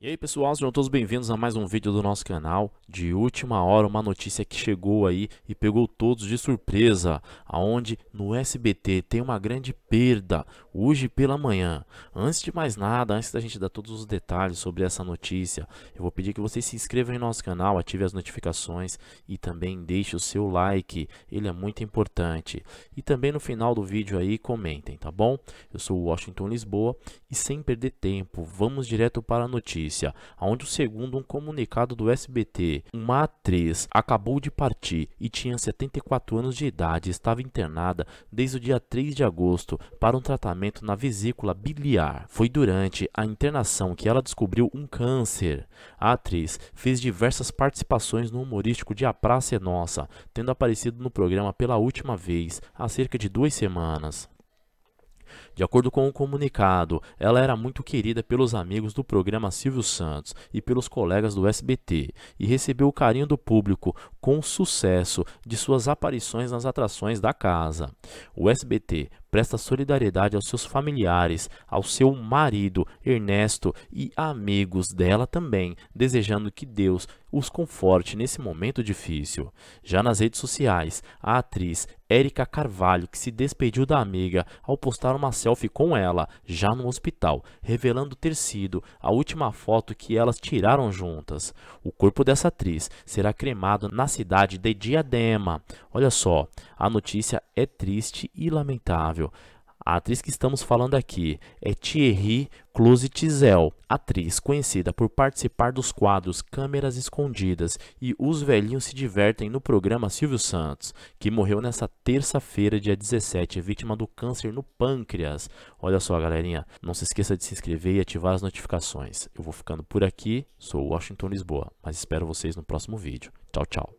E aí pessoal, sejam todos bem-vindos a mais um vídeo do nosso canal De última hora, uma notícia que chegou aí e pegou todos de surpresa Aonde no SBT tem uma grande perda hoje pela manhã. Antes de mais nada, antes da gente dar todos os detalhes sobre essa notícia, eu vou pedir que você se inscreva em nosso canal, ative as notificações e também deixe o seu like, ele é muito importante. E também no final do vídeo aí comentem, tá bom? Eu sou Washington Lisboa e sem perder tempo, vamos direto para a notícia, onde segundo um comunicado do SBT, uma atriz acabou de partir e tinha 74 anos de idade, estava internada desde o dia 3 de agosto para um tratamento na vesícula biliar. Foi durante a internação que ela descobriu um câncer. A atriz fez diversas participações no humorístico de A Praça é Nossa, tendo aparecido no programa pela última vez, há cerca de duas semanas. De acordo com o um comunicado, ela era muito querida pelos amigos do programa Silvio Santos e pelos colegas do SBT e recebeu o carinho do público com o sucesso de suas aparições nas atrações da casa. O SBT Presta solidariedade aos seus familiares, ao seu marido, Ernesto e amigos dela também, desejando que Deus os conforte nesse momento difícil. Já nas redes sociais, a atriz Érica Carvalho, que se despediu da amiga ao postar uma selfie com ela, já no hospital, revelando ter sido a última foto que elas tiraram juntas. O corpo dessa atriz será cremado na cidade de Diadema. Olha só, a notícia é triste e lamentável. A atriz que estamos falando aqui é Thierry Tizel, atriz conhecida por participar dos quadros Câmeras Escondidas e Os Velhinhos Se Divertem no programa Silvio Santos, que morreu nesta terça-feira, dia 17, vítima do câncer no pâncreas. Olha só, galerinha, não se esqueça de se inscrever e ativar as notificações. Eu vou ficando por aqui, sou Washington Lisboa, mas espero vocês no próximo vídeo. Tchau, tchau.